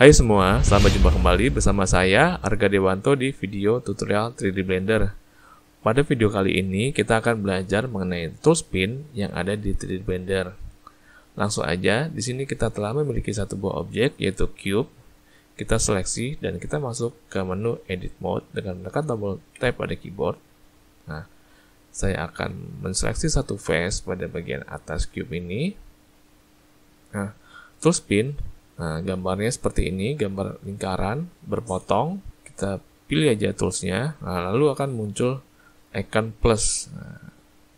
Hai semua, selamat jumpa kembali bersama saya Arga Dewanto di video tutorial 3D Blender. Pada video kali ini kita akan belajar mengenai tools pin yang ada di 3D Blender. Langsung aja, di sini kita telah memiliki satu buah objek yaitu cube. Kita seleksi dan kita masuk ke menu edit mode dengan menekan tombol tab pada keyboard. Nah, saya akan menseleksi satu face pada bagian atas cube ini. Nah, tools pin Nah, gambarnya seperti ini, gambar lingkaran berpotong. Kita pilih aja toolsnya, nah, lalu akan muncul icon plus, nah,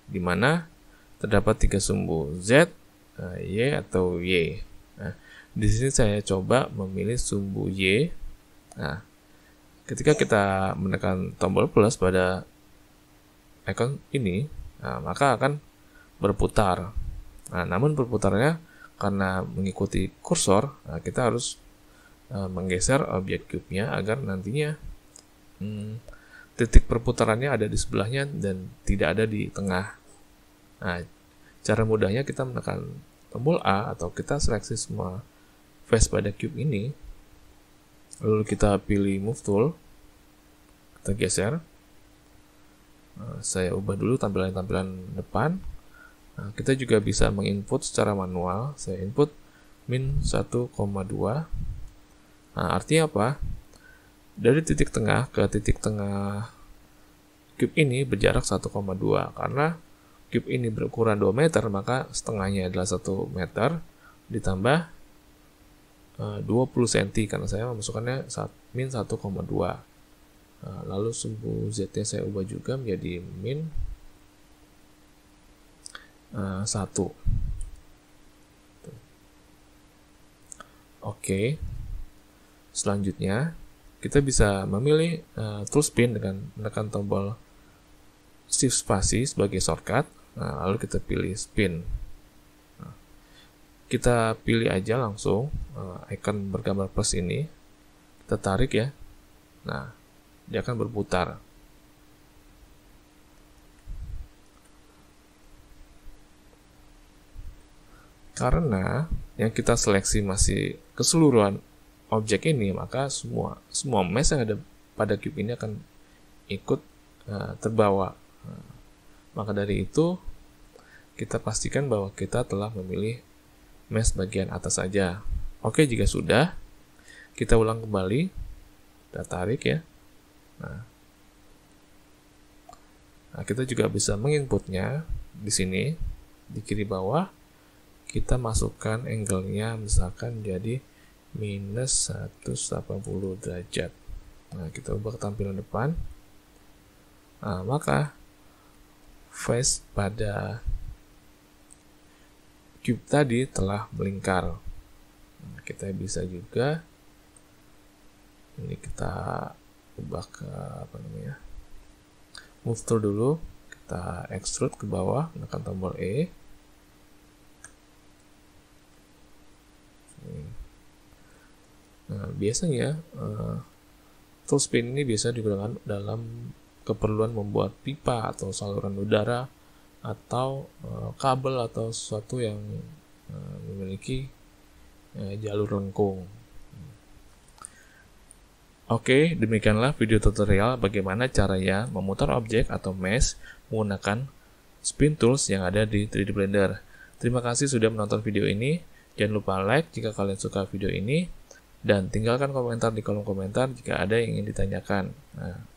di mana terdapat tiga sumbu Z, eh, Y atau Y. Nah, di sini saya coba memilih sumbu Y. Nah, ketika kita menekan tombol plus pada icon ini, nah, maka akan berputar. Nah, namun berputarnya karena mengikuti kursor, nah kita harus uh, menggeser objek cube-nya agar nantinya hmm, titik perputarannya ada di sebelahnya dan tidak ada di tengah. Nah, cara mudahnya kita menekan tombol A atau kita seleksi semua face pada cube ini. Lalu kita pilih move tool. Kita geser. Eh, saya ubah dulu tampilan-tampilan depan. Nah, kita juga bisa menginput secara manual. Saya input min 1,2. Nah, artinya apa? Dari titik tengah ke titik tengah cube ini berjarak 1,2 karena cube ini berukuran 2 meter maka setengahnya adalah 1 meter ditambah 20 eh, cm karena saya memasukkannya min 1,2 nah, lalu sumbu z nya saya ubah juga menjadi min Eh, satu, Oke. Selanjutnya, kita bisa memilih uh, eh, tools pin dengan menekan tombol shift spasi sebagai shortcut, nah, lalu kita pilih spin. Nah, kita pilih aja langsung uh, icon bergambar plus ini, kita tarik ya. Nah, dia akan berputar. Karena yang kita seleksi masih keseluruhan objek ini, maka semua semua mesh yang ada pada cube ini akan ikut uh, terbawa. Nah, maka dari itu kita pastikan bahwa kita telah memilih mesh bagian atas saja. Oke, jika sudah, kita ulang kembali. Kita tarik ya. Nah, Nah, kita juga bisa menginputnya di sini, di kiri bawah kita masukkan angle-nya misalkan jadi minus 180 derajat nah kita ubah tampilan depan nah, maka face pada cube tadi telah melingkar nah, kita bisa juga ini kita ubah ke apa namanya move tool dulu kita extrude ke bawah menekan tombol E Nah, biasanya uh, spin ini biasa digunakan dalam keperluan membuat pipa atau saluran udara atau uh, kabel atau sesuatu yang uh, memiliki uh, jalur lengkung. Oke, demikianlah video tutorial bagaimana caranya memutar objek atau mesh menggunakan spin tools yang ada di 3D Blender. Terima kasih sudah menonton video ini. Jangan lupa like jika kalian suka video ini dan tinggalkan komentar di kolom komentar jika ada yang ingin ditanyakan. Nah,